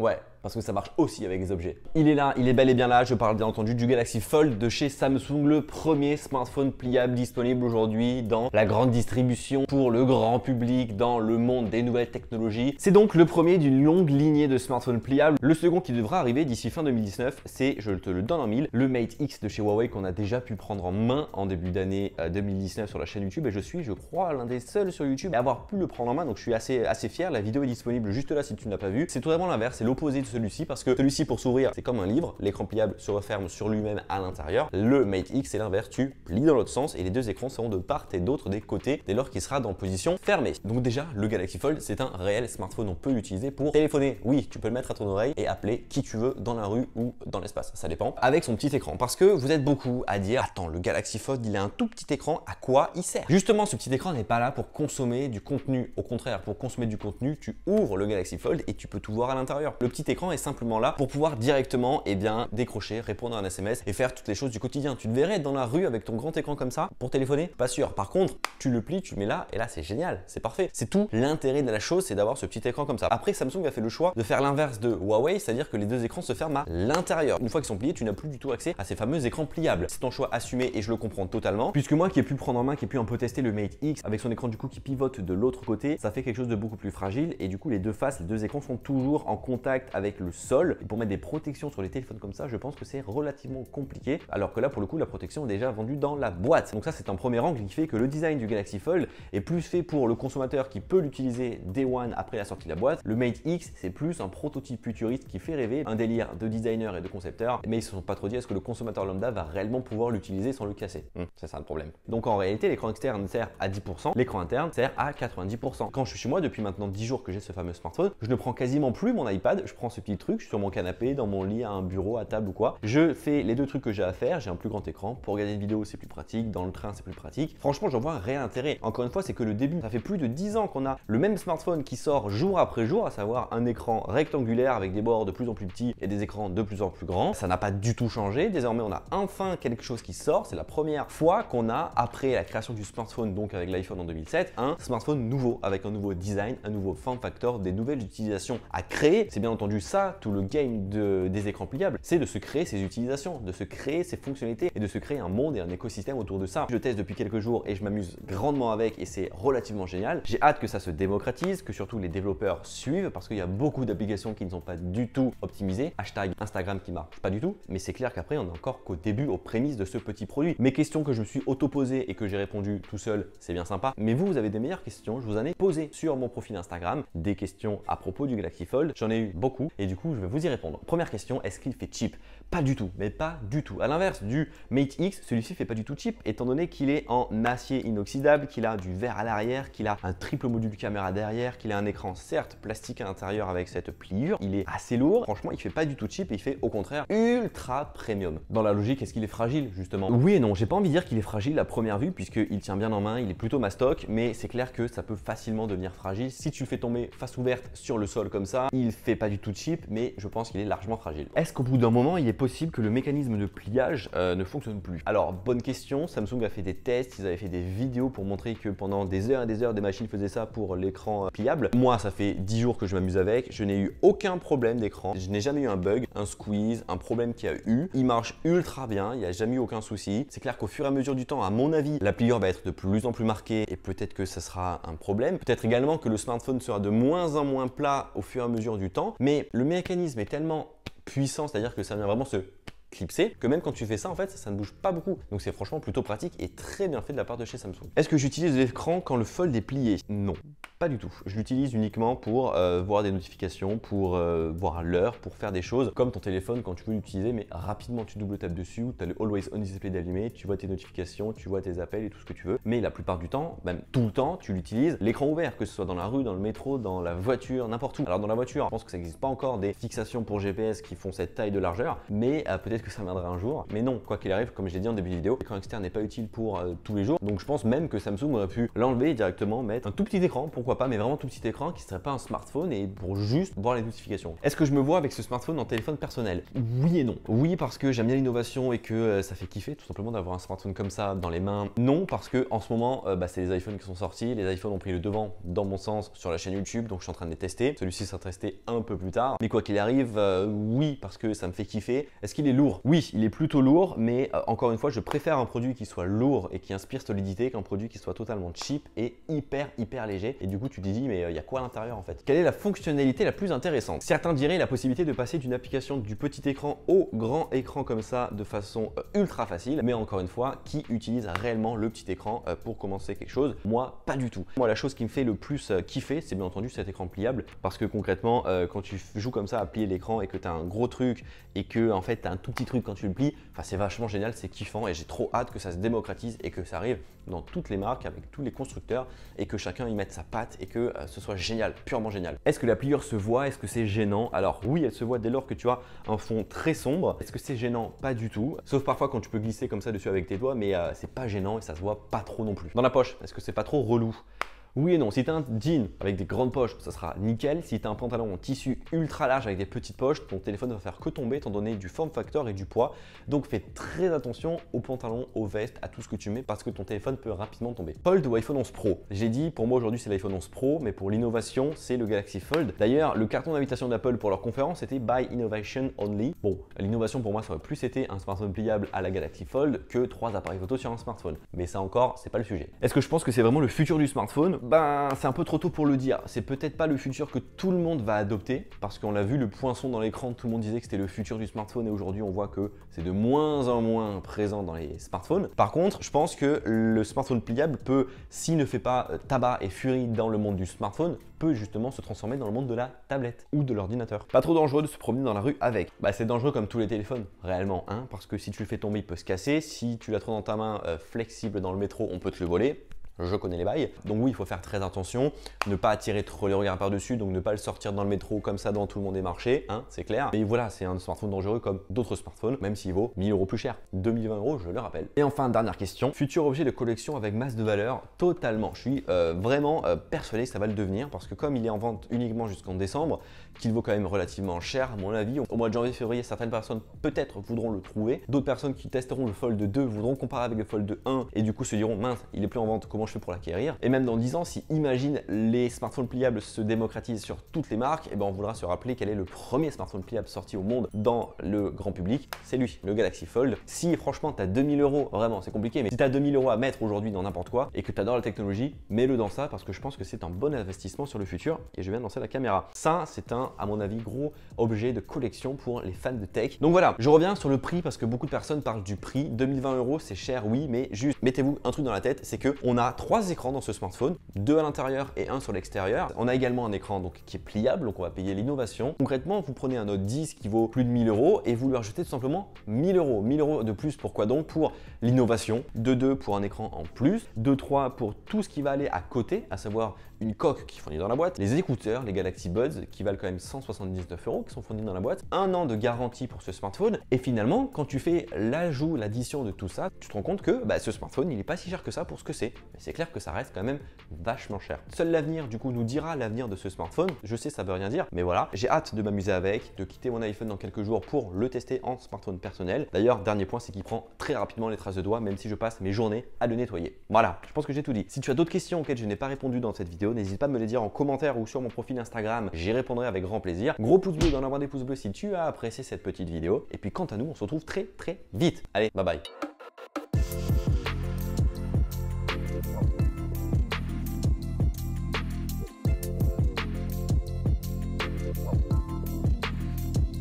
Ouais. parce que ça marche aussi avec les objets. Il est là, il est bel et bien là, je parle bien entendu du Galaxy Fold de chez Samsung, le premier smartphone pliable disponible aujourd'hui dans la grande distribution pour le grand public dans le monde des nouvelles technologies. C'est donc le premier d'une longue lignée de smartphones pliables. Le second qui devra arriver d'ici fin 2019, c'est, je te le donne en mille, le Mate X de chez Huawei qu'on a déjà pu prendre en main en début d'année 2019 euh, sur la chaîne YouTube et je suis, je crois, l'un des seuls sur YouTube à avoir pu le prendre en main, donc je suis assez, assez fier. La vidéo est disponible juste là si tu ne l'as pas vu. C'est tout totalement l'inverse, c'est l'opposé de celui-ci parce que celui-ci pour s'ouvrir, c'est comme un livre, l'écran pliable se referme sur lui-même à l'intérieur. Le Mate X, et l'inverse, tu plies dans l'autre sens et les deux écrans seront de part et d'autre des côtés dès lors qu'il sera dans position fermée. Donc déjà, le Galaxy Fold, c'est un réel smartphone, on peut l'utiliser pour téléphoner. Oui, tu peux le mettre à ton oreille et appeler qui tu veux dans la rue ou dans l'espace, ça dépend, avec son petit écran. Parce que vous êtes beaucoup à dire, attends, le Galaxy Fold, il a un tout petit écran, à quoi il sert Justement, ce petit écran n'est pas là pour consommer du contenu. Au contraire, pour consommer du contenu, tu ouvres le Galaxy Fold et tu peux tout voir à l'intérieur. Le petit écran est simplement là pour pouvoir directement et eh bien, décrocher, répondre à un SMS et faire toutes les choses du quotidien. Tu te verrais dans la rue avec ton grand écran comme ça pour téléphoner Pas sûr. Par contre, tu le plies, tu le mets là et là c'est génial, c'est parfait. C'est tout l'intérêt de la chose, c'est d'avoir ce petit écran comme ça. Après, Samsung a fait le choix de faire l'inverse de Huawei, c'est-à-dire que les deux écrans se ferment à l'intérieur. Une fois qu'ils sont pliés, tu n'as plus du tout accès à ces fameux écrans pliables. C'est ton choix assumé et je le comprends totalement. Puisque moi qui ai pu prendre en main, qui ai pu un peu tester le Mate X avec son écran du coup qui pivote de l'autre côté, ça fait quelque chose de beaucoup plus fragile et du coup les deux faces, les deux écrans sont toujours en contact avec le sol. pour mettre des protections sur les téléphones comme ça, je pense que c'est relativement compliqué. Alors que là, pour le coup, la protection est déjà vendue dans la boîte. Donc ça, c'est un premier angle qui fait que le design du Galaxy Fold est plus fait pour le consommateur qui peut l'utiliser day one après la sortie de la boîte. Le Mate X, c'est plus un prototype futuriste qui fait rêver, un délire de designer et de concepteur, mais ils se sont pas trop dit est-ce que le consommateur lambda va réellement pouvoir l'utiliser sans le casser. Hum, c'est ça, le problème. Donc en réalité, l'écran externe sert à 10%, l'écran interne sert à 90%. Quand je suis chez moi, depuis maintenant 10 jours que j'ai ce fameux smartphone, je ne prends quasiment plus mon iPad, je prends ce petit truc, sur mon canapé, dans mon lit, à un bureau, à table ou quoi. Je fais les deux trucs que j'ai à faire, j'ai un plus grand écran, pour regarder une vidéo c'est plus pratique, dans le train c'est plus pratique. Franchement j'en vois rien réel Encore une fois c'est que le début, ça fait plus de dix ans qu'on a le même smartphone qui sort jour après jour, à savoir un écran rectangulaire avec des bords de plus en plus petits et des écrans de plus en plus grands. Ça n'a pas du tout changé, désormais on a enfin quelque chose qui sort, c'est la première fois qu'on a après la création du smartphone donc avec l'iPhone en 2007, un smartphone nouveau avec un nouveau design, un nouveau form factor, des nouvelles utilisations à créer. C'est bien entendu ça, tout le game des écrans pliables, c'est de se créer ses utilisations, de se créer ses fonctionnalités et de se créer un monde et un écosystème autour de ça. Je teste depuis quelques jours et je m'amuse grandement avec et c'est relativement génial. J'ai hâte que ça se démocratise, que surtout les développeurs suivent parce qu'il y a beaucoup d'applications qui ne sont pas du tout optimisées. Hashtag Instagram qui marche pas du tout, mais c'est clair qu'après on est encore qu'au début, aux prémices de ce petit produit. Mes questions que je me suis auto-posées et que j'ai répondu tout seul, c'est bien sympa, mais vous, vous avez des meilleures questions, je vous en ai posé sur mon profil Instagram, des questions à propos du Galaxy Fold, j'en ai eu beaucoup, et du coup, je vais vous y répondre. Première question, est-ce qu'il fait cheap pas du tout, mais pas du tout. À l'inverse du Mate X, celui-ci fait pas du tout cheap étant donné qu'il est en acier inoxydable, qu'il a du verre à l'arrière, qu'il a un triple module caméra derrière, qu'il a un écran certes plastique à l'intérieur avec cette pliure. Il est assez lourd. Franchement, il fait pas du tout cheap il fait au contraire ultra premium. Dans la logique, est-ce qu'il est fragile justement Oui et non, j'ai pas envie de dire qu'il est fragile à première vue puisqu'il tient bien en main, il est plutôt mastoc, mais c'est clair que ça peut facilement devenir fragile. Si tu le fais tomber face ouverte sur le sol comme ça, il fait pas du tout cheap, mais je pense qu'il est largement fragile. Est-ce qu'au bout d'un moment, il est possible que le mécanisme de pliage euh, ne fonctionne plus Alors, bonne question, Samsung a fait des tests, ils avaient fait des vidéos pour montrer que pendant des heures et des heures, des machines faisaient ça pour l'écran euh, pliable. Moi, ça fait 10 jours que je m'amuse avec, je n'ai eu aucun problème d'écran, je n'ai jamais eu un bug, un squeeze, un problème qui a eu. Il marche ultra bien, il n'y a jamais eu aucun souci. C'est clair qu'au fur et à mesure du temps, à mon avis, la pliure va être de plus en plus marquée et peut-être que ça sera un problème. Peut-être également que le smartphone sera de moins en moins plat au fur et à mesure du temps, mais le mécanisme est tellement puissant, c'est-à-dire que ça vient vraiment se clipser, que même quand tu fais ça, en fait, ça, ne bouge pas beaucoup. Donc c'est franchement plutôt pratique et très bien fait de la part de chez Samsung. Est-ce que j'utilise l'écran quand le fold est plié Non. Pas du tout. Je l'utilise uniquement pour euh, voir des notifications, pour euh, voir l'heure, pour faire des choses comme ton téléphone quand tu veux l'utiliser, mais rapidement tu double tapes dessus, tu as le Always On Display d'allumé, tu vois tes notifications, tu vois tes appels et tout ce que tu veux. Mais la plupart du temps, même tout le temps, tu l'utilises l'écran ouvert, que ce soit dans la rue, dans le métro, dans la voiture, n'importe où. Alors dans la voiture, je pense que ça n'existe pas encore des fixations pour GPS qui font cette taille de largeur, mais euh, peut-être que ça viendra un jour. Mais non, quoi qu'il arrive, comme je l'ai dit en début de vidéo, l'écran externe n'est pas utile pour tous les jours. Donc je pense même que Samsung aurait pu l'enlever directement mettre un tout petit écran. Pourquoi pas, mais vraiment tout petit écran qui serait pas un smartphone et pour juste voir les notifications. Est-ce que je me vois avec ce smartphone en téléphone personnel Oui et non. Oui parce que j'aime bien l'innovation et que euh, ça fait kiffer tout simplement d'avoir un smartphone comme ça dans les mains. Non parce que en ce moment, euh, bah, c'est les iPhones qui sont sortis, les iPhones ont pris le devant dans mon sens sur la chaîne YouTube, donc je suis en train de les tester. Celui-ci sera testé un peu plus tard. Mais quoi qu'il arrive, euh, oui parce que ça me fait kiffer. Est-ce qu'il est lourd Oui, il est plutôt lourd, mais encore une fois, je préfère un produit qui soit lourd et qui inspire solidité qu'un produit qui soit totalement cheap et hyper hyper léger. Et du coup, tu te dis, mais euh, il y a quoi à l'intérieur en fait Quelle est la fonctionnalité la plus intéressante Certains diraient la possibilité de passer d'une application du petit écran au grand écran comme ça de façon euh, ultra facile. Mais encore une fois, qui utilise réellement le petit écran euh, pour commencer quelque chose Moi, pas du tout. Moi, la chose qui me fait le plus kiffer, c'est bien entendu cet écran pliable parce que concrètement, quand tu joues comme ça à plier l'écran et que tu as un gros truc et que en fait, tu as un tout petit truc quand tu le plies, enfin, c'est vachement génial, c'est kiffant et j'ai trop hâte que ça se démocratise et que ça arrive dans toutes les marques, avec tous les constructeurs et que chacun y mette sa patte et que euh, ce soit génial, purement génial. Est-ce que la pliure se voit Est-ce que c'est gênant Alors oui, elle se voit dès lors que tu as un fond très sombre. Est-ce que c'est gênant Pas du tout. Sauf parfois quand tu peux glisser comme ça dessus avec tes doigts, mais euh, c'est pas gênant et ça se voit pas trop non plus. Dans la poche, est-ce que c'est pas trop relou oui et non. Si tu un jean avec des grandes poches, ça sera nickel. Si tu as un pantalon en tissu ultra large avec des petites poches, ton téléphone va faire que tomber étant donné du form factor et du poids. Donc fais très attention aux pantalons, aux vestes, à tout ce que tu mets parce que ton téléphone peut rapidement tomber. Fold ou iPhone 11 Pro J'ai dit pour moi aujourd'hui c'est l'iPhone 11 Pro, mais pour l'innovation c'est le Galaxy Fold. D'ailleurs, le carton d'invitation d'Apple pour leur conférence était By Innovation Only. Bon, l'innovation pour moi ça aurait plus été un smartphone pliable à la Galaxy Fold que trois appareils photo sur un smartphone. Mais ça encore, c'est pas le sujet. Est-ce que je pense que c'est vraiment le futur du smartphone ben, c'est un peu trop tôt pour le dire. C'est peut-être pas le futur que tout le monde va adopter, parce qu'on l'a vu, le poinçon dans l'écran, tout le monde disait que c'était le futur du smartphone, et aujourd'hui, on voit que c'est de moins en moins présent dans les smartphones. Par contre, je pense que le smartphone pliable peut, s'il ne fait pas euh, tabac et furie dans le monde du smartphone, peut justement se transformer dans le monde de la tablette ou de l'ordinateur. Pas trop dangereux de se promener dans la rue avec. Bah, c'est dangereux comme tous les téléphones, réellement, hein, parce que si tu le fais tomber, il peut se casser. Si tu l'as trop dans ta main, euh, flexible dans le métro, on peut te le voler je connais les bails. Donc oui, il faut faire très attention, ne pas attirer trop les regards par-dessus, donc ne pas le sortir dans le métro comme ça dans tout le monde des marchés, hein, c'est clair. Mais voilà, c'est un smartphone dangereux comme d'autres smartphones, même s'il vaut 1000 euros plus cher. 2020 euros, je le rappelle. Et enfin, dernière question, futur objet de collection avec masse de valeur, totalement. Je suis euh, vraiment euh, persuadé que ça va le devenir parce que comme il est en vente uniquement jusqu'en décembre, qu'il vaut quand même relativement cher, à mon avis, au mois de janvier, février, certaines personnes peut-être voudront le trouver. D'autres personnes qui testeront le Fold 2 voudront comparer avec le Fold 1 et du coup se diront mince, il est plus en vente, comment je pour l'acquérir Et même dans 10 ans, si imagine les smartphones pliables se démocratisent sur toutes les marques, et eh ben on voudra se rappeler quel est le premier smartphone pliable sorti au monde dans le grand public. C'est lui, le Galaxy Fold. Si franchement tu as 2000 euros, vraiment c'est compliqué, mais si tu as 2000 euros à mettre aujourd'hui dans n'importe quoi et que tu adores la technologie, mets-le dans ça parce que je pense que c'est un bon investissement sur le futur. Et je viens de lancer la caméra. Ça, c'est un, à mon avis, gros objet de collection pour les fans de tech. Donc voilà, je reviens sur le prix parce que beaucoup de personnes parlent du prix. 2020 euros, c'est cher, oui, mais juste mettez-vous un truc dans la tête, c'est que on a trois écrans dans ce smartphone, deux à l'intérieur et un sur l'extérieur. On a également un écran donc, qui est pliable, donc on va payer l'innovation. Concrètement, vous prenez un Note 10 qui vaut plus de 1000 euros et vous lui rajoutez tout simplement 1000 euros. 1000 euros de plus, pourquoi donc Pour l'innovation, de 2 pour un écran en plus, 2 3 pour tout ce qui va aller à côté, à savoir une coque qui est fournie dans la boîte, les écouteurs, les Galaxy Buds qui valent quand même 179 euros, qui sont fournis dans la boîte, un an de garantie pour ce smartphone. Et finalement, quand tu fais l'ajout, l'addition de tout ça, tu te rends compte que bah, ce smartphone, il n'est pas si cher que ça pour ce que C'est c'est clair que ça reste quand même vachement cher. Seul l'avenir, du coup, nous dira l'avenir de ce smartphone. Je sais, ça veut rien dire, mais voilà. J'ai hâte de m'amuser avec, de quitter mon iPhone dans quelques jours pour le tester en smartphone personnel. D'ailleurs, dernier point, c'est qu'il prend très rapidement les traces de doigts, même si je passe mes journées à le nettoyer. Voilà, je pense que j'ai tout dit. Si tu as d'autres questions auxquelles je n'ai pas répondu dans cette vidéo, n'hésite pas à me les dire en commentaire ou sur mon profil Instagram. J'y répondrai avec grand plaisir. Gros pouce bleu dans la main des pouces bleus si tu as apprécié cette petite vidéo. Et puis, quant à nous, on se retrouve très très vite. Allez, bye bye.